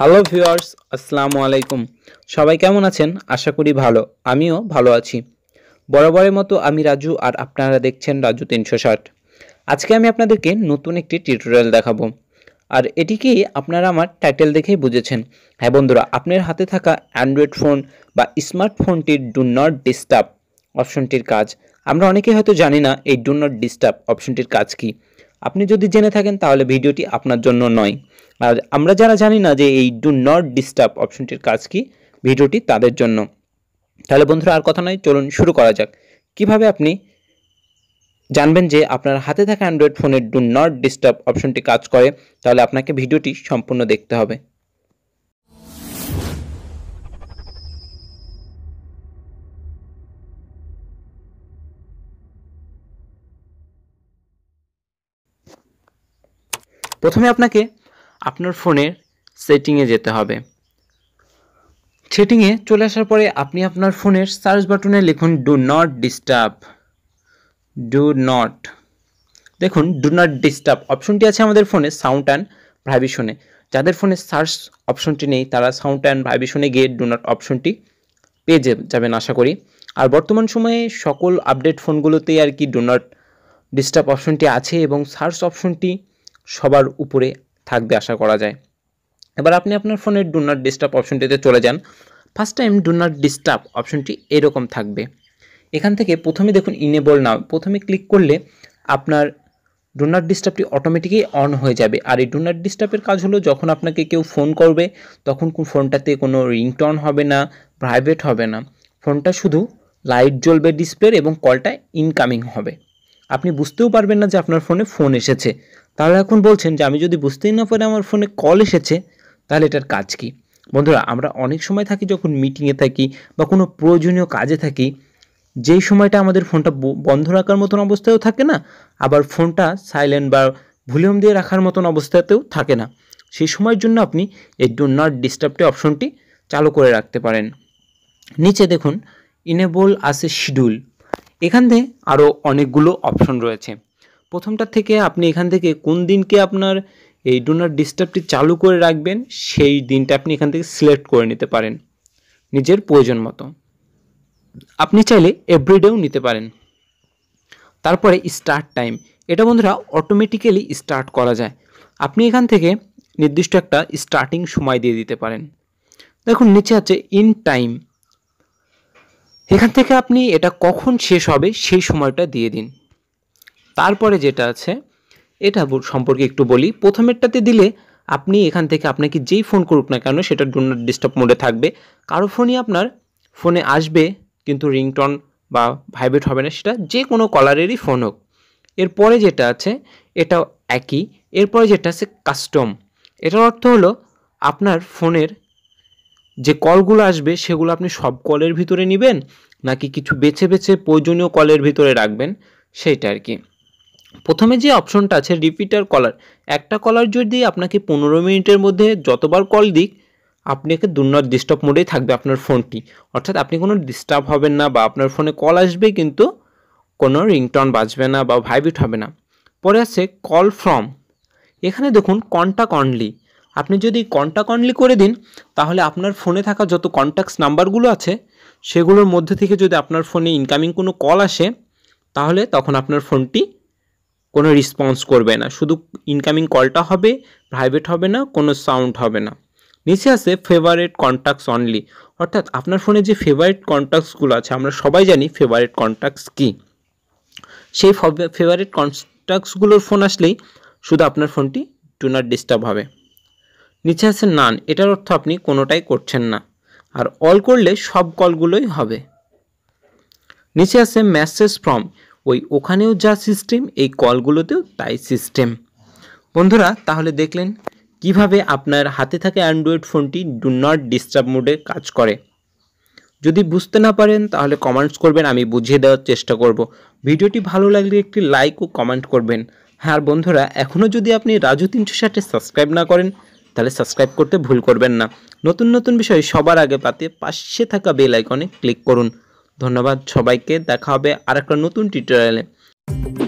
hello viewers আসসালামু আলাইকুম সবাই কেমন আছেন আশা করি ভালো আমিও ভালো আছি বরাবরের মতো আমি রাজু আর আপনারা দেখছেন রাজু তিনশো ষাট আজকে আমি আপনাদেরকে নতুন একটি টিউটোরিয়াল দেখাবো আর এটিকে আপনারা আমার টাইটেল দেখেই বুঝেছেন হ্যাঁ বন্ধুরা আপনার হাতে থাকা অ্যান্ড্রয়েড ফোন বা স্মার্টফোনটির ডু নট ডিস্টার্ব অপশনটির কাজ আমরা অনেকেই হয়তো জানি না এই ডু নট ডিস্টার্ব অপশনটির কাজ কী আপনি যদি জেনে থাকেন তাহলে ভিডিওটি আপনার জন্য নয় আর আমরা যারা জানি না যে এই ডু নট ডিস্টার্ব অপশনটির কাজ কি ভিডিওটি তাদের জন্য তাহলে বন্ধুরা আর কথা নয় চলুন শুরু করা যাক কিভাবে আপনি জানবেন যে আপনার হাতে থাকা অ্যান্ড্রয়েড ফোনের ডু নট ডিস্টার্ব অপশনটি কাজ করে তাহলে আপনাকে ভিডিওটি সম্পূর্ণ দেখতে হবে প্রথমে আপনাকে আপনার ফোনের সেটিংয়ে যেতে হবে সেটিংয়ে চলে আসার পরে আপনি আপনার ফোনের সার্চ বাটনে লিখুন do not disturb do not দেখুন ডু নট ডিস্টার্ব অপশনটি আছে আমাদের ফোনে সাউন্ড অ্যান্ড ভাইব্রেশনে যাদের ফোনে সার্চ অপশনটি নেই তারা সাউন্ড অ্যান্ড ভাইব্রেশনে গিয়ে ডু নট অপশনটি পেয়ে যাবেন আশা করি আর বর্তমান সময়ে সকল আপডেট ফোনগুলোতেই আর কি ডু নট ডিস্টার্ব অপশনটি আছে এবং সার্চ অপশনটি সবার উপরে থাকবে আশা করা যায় এবার আপনি আপনার ফোনের ডু নট ডিস্টার্ব অপশনটিতে চলে যান first time do not disturb অপশনটি এরকম থাকবে এখান থেকে প্রথমে দেখুন ইনেবল নাও প্রথমে ক্লিক করলে আপনার ডু নট ডিস্টার্বটি অটোমেটিকই অন হয়ে যাবে আর এই ডু নট ডিস্টার্বের কাজ হলো যখন আপনাকে কেউ ফোন করবে তখন ফোনটাতে কোনো রিংটন হবে না প্রাইভেট হবে না ফোনটা শুধু লাইট জ্বলবে ডিসপ্লের এবং কলটা ইনকামিং হবে আপনি বুঝতেও পারবেন না যে আপনার ফোনে ফোন এসেছে তাহলে এখন বলছেন যে আমি যদি বুঝতেই না পারি আমার ফোনে কল এসেছে তাহলে এটার কাজ কি বন্ধুরা আমরা অনেক সময় থাকি যখন মিটিংয়ে থাকি বা কোনো প্রয়োজনীয় কাজে থাকি যেই সময়টা আমাদের ফোনটা বন্ধ রাখার মতন অবস্থায়ও থাকে না আবার ফোনটা সাইলেন্ট বা ভলিউম দিয়ে রাখার মতন অবস্থাতেও থাকে না সেই সময়ের জন্য আপনি এই ডো নট ডিস্টার্বটি অপশনটি চালু করে রাখতে পারেন নিচে দেখুন ইনেবল আছে শিডিউল এখান থেকে আরও অনেকগুলো অপশন রয়েছে প্রথমটা থেকে আপনি এখান থেকে কোন দিনকে আপনার এই ডোনার ডিস্টার্বটি চালু করে রাখবেন সেই দিনটা আপনি এখান থেকে সিলেক্ট করে নিতে পারেন নিজের প্রয়োজন মতো আপনি চাইলে এভরিডেও নিতে পারেন তারপরে স্টার্ট টাইম এটা বন্ধুরা অটোমেটিক্যালি স্টার্ট করা যায় আপনি এখান থেকে নির্দিষ্ট একটা স্টার্টিং সময় দিয়ে দিতে পারেন দেখুন নিচে আছে ইন টাইম এখান থেকে আপনি এটা কখন শেষ হবে সেই সময়টা দিয়ে দিন তারপরে যেটা আছে এটা সম্পর্কে একটু বলি প্রথমেরটাতে দিলে আপনি এখান থেকে আপনাকে যেই ফোন করুক না কেন সেটা ডো নট ডিস্টার্ব মোডে থাকবে কারো ফোনই আপনার ফোনে আসবে কিন্তু রিংটন বা ভাইব্রেট হবে না সেটা যে কোনো কলারেরই ফোন হোক এরপরে যেটা আছে এটাও একই এরপরে যেটা আছে কাস্টম এটার অর্থ হলো আপনার ফোনের যে কলগুলো আসবে সেগুলো আপনি সব কলের ভিতরে নেবেন নাকি কিছু বেছে বেছে প্রয়োজনীয় কলের ভিতরে রাখবেন সেইটা আর কি প্রথমে যে অপশনটা আছে রিপিটার কলার একটা কলার যদি আপনাকে পনেরো মিনিটের মধ্যে যতবার কল দিক আপনাকে দু নট ডিস্টার্ব মোডেই থাকবে আপনার ফোনটি অর্থাৎ আপনি কোনো ডিস্টার্ব হবেন না বা আপনার ফোনে কল আসবে কিন্তু কোনো রিংটন বাজবে না বা ভাইব্রেট হবে না পরে আছে কল ফ্রম এখানে দেখুন কন্টাক্ট অনলি আপনি যদি কন্ট্যাক্ট অনলি করে দিন তাহলে আপনার ফোনে থাকা যত কন্ট্যাক্টস নাম্বারগুলো আছে সেগুলোর মধ্যে থেকে যদি আপনার ফোনে ইনকামিং কোনো কল আসে তাহলে তখন আপনার ফোনটি কোনো রেসপন্স করবে না শুধু ইনকামিং কলটা হবে প্রাইভেট হবে না কোনো সাউন্ড হবে না নিচে আছে ফেভারেট কন্ট্যাক্টস অনলি অর্থাৎ আপনার ফোনে যে ফেভারিট কন্ট্যাক্টসগুলো আছে আমরা সবাই জানি ফেভারিট কন্ট্যাক্টস কী সেই ফেভারেট কন্ট্যাক্টসগুলোর ফোন আসলেই শুধু আপনার ফোনটি ডু নট ডিস্টার্ব হবে নিচে আছে নান এটার অর্থ আপনি কোনোটাই করছেন না আর অল করলে সব কলগুলোই হবে নিচে আছে ম্যাসেজ ফ্রম ওই ওখানেও যা সিস্টেম এই কলগুলোতেও তাই সিস্টেম বন্ধুরা তাহলে দেখলেন কিভাবে আপনার হাতে থাকে অ্যান্ড্রয়েড ফোনটি ডু নট ডিস্টার্ব মোডে কাজ করে যদি বুঝতে না পারেন তাহলে কমেন্টস করবেন আমি বুঝিয়ে দেওয়ার চেষ্টা করব ভিডিওটি ভালো লাগলে একটি লাইক ও কমেন্ট করবেন হ্যাঁ বন্ধুরা এখনও যদি আপনি রাজু তিনশো সাথে সাবস্ক্রাইব না করেন তাহলে সাবস্ক্রাইব করতে ভুল করবেন না নতুন নতুন বিষয় সবার আগে পাতে পাশে থাকা বেল আইকনে ক্লিক করুন ধন্যবাদ সবাইকে দেখা হবে আর একটা নতুন টিউটোরিয়ালে